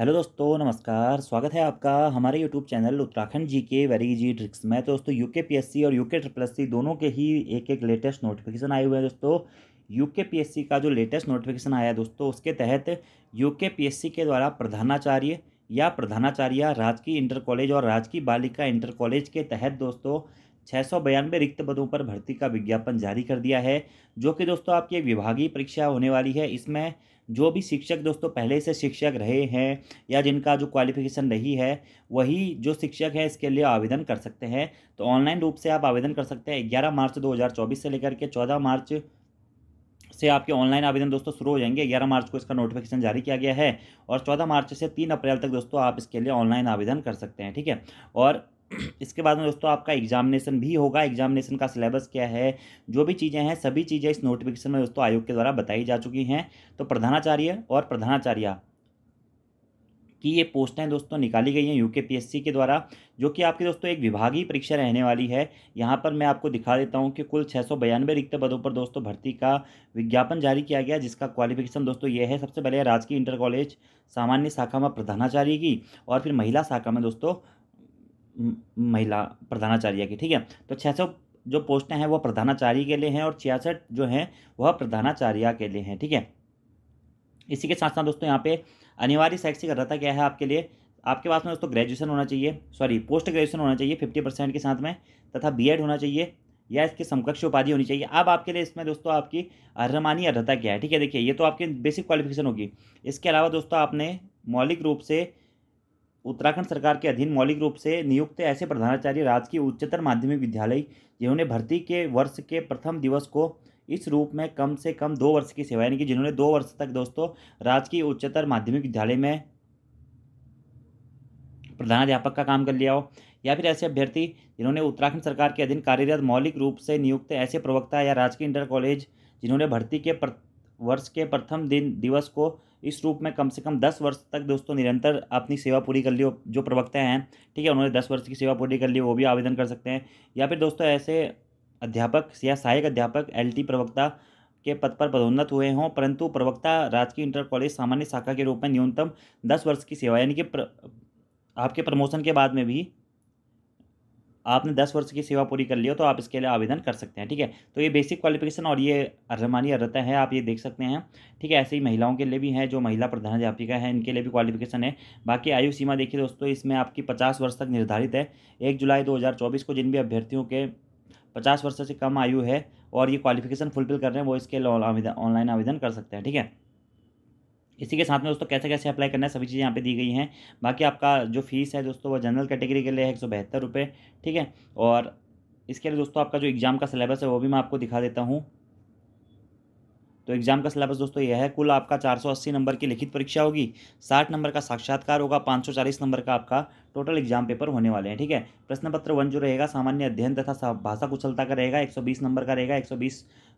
hello दोस्तों नमस्कार स्वागत है आपका हमारे यूट्यूब चैनल उत्तराखंड जी के वेरी जी ट्रिक्स में तो दोस्तों यूके पीएससी और यूके ट्रिपल एस दोनों के ही एक एक लेटेस्ट नोटिफिकेशन आए हुए हैं दोस्तों यूके पीएससी का जो लेटेस्ट नोटिफिकेशन आया है दोस्तों उसके तहत यूके पीएससी के द्वारा प्रधानाचार्य या प्रधानाचार्य राजकीय इंटर कॉलेज और राजकीय बालिका इंटर कॉलेज के तहत दोस्तों छः सौ बयानवे रिक्त पदों पर भर्ती का विज्ञापन जारी कर दिया है जो कि दोस्तों आपकी विभागीय परीक्षा होने वाली है इसमें जो भी शिक्षक दोस्तों पहले से शिक्षक रहे हैं या जिनका जो क्वालिफिकेशन रही है वही जो शिक्षक है इसके लिए आवेदन कर सकते हैं तो ऑनलाइन रूप से आप आवेदन कर सकते हैं ग्यारह मार्च 2024 से लेकर के चौदह मार्च से आपके ऑनलाइन आवेदन दोस्तों शुरू हो जाएंगे ग्यारह मार्च को इसका नोटिफिकेशन जारी किया गया है और चौदह मार्च से तीन अप्रैल तक दोस्तों आप इसके लिए ऑनलाइन आवेदन कर सकते हैं ठीक है और इसके बाद में दोस्तों आपका एग्जामिनेशन भी होगा एग्जामिनेशन का सिलेबस क्या है जो भी चीज़ें हैं सभी चीज़ें इस नोटिफिकेशन में दोस्तों आयोग के द्वारा बताई जा चुकी हैं तो प्रधानाचार्य और प्रधानाचार्य की ये पोस्टें दोस्तों निकाली गई हैं यूके के द्वारा जो कि आपकी दोस्तों एक विभागीय परीक्षा रहने वाली है यहाँ पर मैं आपको दिखा देता हूँ कि कुल छः सौ बयानवे रिक्त पदों पर दोस्तों भर्ती का विज्ञापन जारी किया गया जिसका क्वालिफिकेशन दोस्तों ये है सबसे पहले राजकीय इंटर कॉलेज सामान्य शाखा में प्रधानाचार्य की और फिर महिला शाखा में दोस्तों महिला प्रधानाचार्य की ठीक है तो छः सौ जो पोस्टें हैं वह प्रधानाचार्य के लिए हैं और छियासठ जो हैं वह प्रधानाचार्य के लिए हैं ठीक है इसी के साथ साथ दोस्तों यहाँ पे अनिवार्य शैक्षिक अर्हता क्या है आपके लिए आपके पास में दोस्तों ग्रेजुएशन होना चाहिए सॉरी पोस्ट ग्रेजुएशन होना चाहिए फिफ्टी परसेंट के साथ में तथा बीएड होना चाहिए या इसके समकक्ष उपाधि होनी चाहिए अब आपके लिए इसमें दोस्तों आपकी अर्हमानी अर्हता क्या है ठीक है देखिए ये तो आपकी बेसिक क्वालिफिकेशन होगी इसके अलावा दोस्तों आपने मौलिक रूप से उत्तराखंड सरकार के अधीन मौलिक रूप से नियुक्त ऐसे प्रधानाचार्य राजकीय उच्चतर माध्यमिक विद्यालय जिन्होंने भर्ती के वर्ष के प्रथम दिवस को इस रूप में कम से कम दो वर्ष की सेवा यानी कि जिन्होंने दो वर्ष तक दोस्तों राजकीय उच्चतर माध्यमिक विद्यालय में प्रधानाध्यापक का काम कर लिया हो या फिर ऐसे अभ्यर्थी जिन्होंने उत्तराखंड सरकार के अधीन कार्यरत मौलिक रूप से नियुक्त ऐसे प्रवक्ता या राजकीय इंटर कॉलेज जिन्होंने भर्ती के वर्ष के प्रथम दिन दिवस को इस रूप में कम से कम दस वर्ष तक दोस्तों निरंतर अपनी सेवा पूरी कर ली जो प्रवक्ता हैं ठीक है उन्होंने दस वर्ष की सेवा पूरी कर ली वो भी आवेदन कर सकते हैं या फिर दोस्तों ऐसे अध्यापक या सहायक अध्यापक एलटी प्रवक्ता के पद पर पदोन्नत हुए हों परंतु प्रवक्ता राजकीय इंटर कॉलेज सामान्य शाखा के रूप में न्यूनतम दस वर्ष की सेवा यानी कि प्र... आपके प्रमोशन के बाद में भी आपने दस वर्ष की सेवा पूरी कर ली हो तो आप इसके लिए आवेदन कर सकते हैं ठीक है तो ये बेसिक क्वालिफिकेशन और ये हमारी अर्हता है आप ये देख सकते हैं ठीक है ऐसे ही महिलाओं के लिए भी हैं जो महिला प्रधान है इनके लिए भी क्वालिफिकेशन है बाकी आयु सीमा देखिए दोस्तों इसमें आपकी पचास वर्ष तक निर्धारित है एक जुलाई दो को जिन भी अभ्यर्थियों के पचास वर्ष से कम आयु है और ये क्वालिफिकेशन फुलफिल कर रहे हैं वो इसके लिए ऑनलाइन आवेदन कर सकते हैं ठीक है इसी के साथ में दोस्तों कैसे कैसे अप्लाई करना है सभी चीज़ें यहाँ पे दी गई हैं बाकी आपका जो फीस है दोस्तों वो जनरल कैटेगरी के लिए है एक सौ बहत्तर रुपये ठीक है और इसके लिए दोस्तों आपका जो एग्ज़ाम का सिलेबस है वो भी मैं आपको दिखा देता हूँ तो एग्जाम का सिलेबस दोस्तों यह है कुल आपका 480 नंबर की लिखित परीक्षा होगी 60 नंबर का साक्षात्कार होगा 540 नंबर का आपका टोटल एग्जाम पेपर होने वाले हैं ठीक है प्रश्न पत्र वन जो रहेगा सामान्य अध्ययन तथा भाषा कुशलता का रहेगा 120 नंबर का रहेगा 120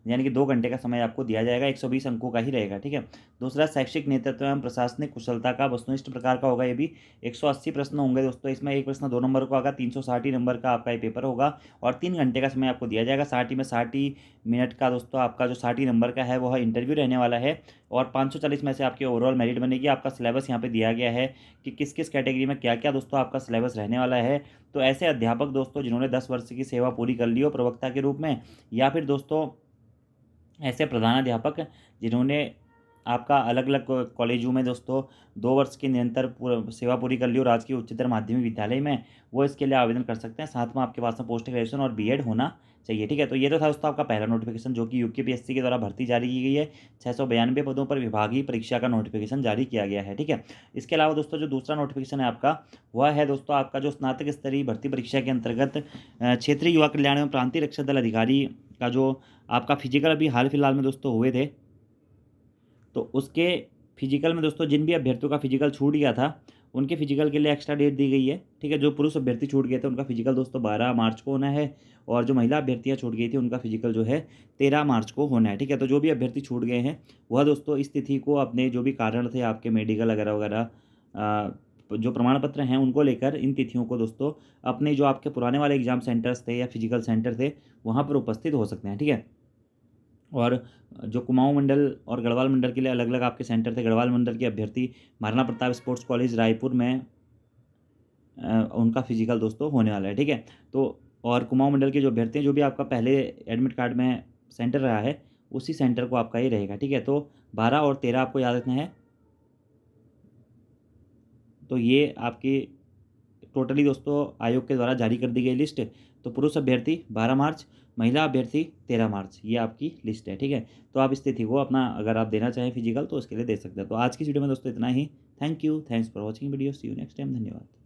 यानी कि दो घंटे का समय आपको दिया जाएगा 120 अंकों का ही रहेगा ठीक है दूसरा शैक्षिक नेतृत्व एवं प्रशासनिक कुशलता का वस्तुनिष्ठ प्रकार का होगा ये भी अस्सी प्रश्न होंगे दोस्तों इसमें एक प्रश्न दो नंबर को आगा तीन ही नंबर का आपका ये पेपर होगा और तीन घंटे का समय आपको दिया जाएगा साठ में साठ मिनट का दोस्तों आपका जो साठ नंबर का है वो है इंटरव्यू रहने वाला है और 540 में से आपकी ओवरऑल मेरिट बनेगी आपका सिलेबस यहाँ पे दिया गया है कि किस किस कैटेगरी में क्या क्या दोस्तों आपका सिलेबस रहने वाला है तो ऐसे अध्यापक दोस्तों जिन्होंने दस वर्ष की सेवा पूरी कर ली हो प्रवक्ता के रूप में या फिर दोस्तों ऐसे प्रधानाध्यापक जिन्होंने आपका अलग अलग कॉलेजों में दोस्तों दो वर्ष की निरंतर सेवा पूरी कर ली और राजकीय उच्चतर माध्यमिक विद्यालय में वो इसके लिए आवेदन कर सकते हैं साथ में आपके पास में पोस्ट ग्रेजुएशन और बीएड होना चाहिए ठीक है तो ये तो था दोस्तों आपका पहला नोटिफिकेशन जो कि यूकेपीएससी के द्वारा भर्ती जारी की गई है छः सौ बयानवे पदों पर विभागीय परीक्षा का नोटिफिकेशन जारी किया गया है ठीक है इसके अलावा दोस्तों जो दूसरा नोटिफिकेशन है आपका वह है दोस्तों आपका जो स्नातक स्तरीय भर्ती परीक्षा के अंतर्गत क्षेत्रीय युवा कल्याण एवं प्रांतीय रक्षा दल अधिकारी का जो आपका फिजिकल अभी हाल फिलहाल में दोस्तों हुए थे तो उसके फिजिकल में दोस्तों जिन भी अभ्यर्थियों का फिजिकल छूट गया था उनके फिजिकल के लिए एक्स्ट्रा डेट दी गई है ठीक है जो पुरुष अभ्यर्थी छूट गए थे उनका फिजिकल दोस्तों बारह मार्च को होना है और जो महिला अभ्यर्थियाँ छूट गई थी उनका फिजिकल जो है तेरह मार्च को होना है ठीक है तो जो भी अभ्यर्थी छूट गए हैं वह दोस्तों इस तिथि को अपने जो भी कारण थे आपके मेडिकल वगैरह वगैरह जो प्रमाण पत्र हैं उनको लेकर इन तिथियों को दोस्तों अपने जो आपके पुराने वाले एग्जाम सेंटर्स थे या फिजिकल सेंटर थे वहाँ पर उपस्थित हो सकते हैं ठीक है और जो कुमाऊं मंडल और गढ़वाल मंडल के लिए अलग अलग आपके सेंटर थे गढ़वाल मंडल के अभ्यर्थी महाराणा प्रताप स्पोर्ट्स कॉलेज रायपुर में उनका फिजिकल दोस्तों तो होने वाला है ठीक है तो और कुमाऊं मंडल के जो अभ्यर्थी हैं जो भी आपका पहले एडमिट कार्ड में सेंटर रहा है उसी सेंटर को आपका ही रहेगा ठीक है तो बारह और तेरह आपको याद रखना है तो ये आपकी टोटली दोस्तों आयोग के द्वारा जारी कर दी गई लिस्ट तो पुरुष अभ्यर्थी बारह मार्च महिला अभ्यर्थी तेरह मार्च ये आपकी लिस्ट है ठीक है तो आप इस तिथि को अपना अगर आप देना चाहें फिजिकल तो उसके लिए दे सकते हैं तो आज की वीडियो में दोस्तों इतना ही thank you thanks for watching video see you next time धन्यवाद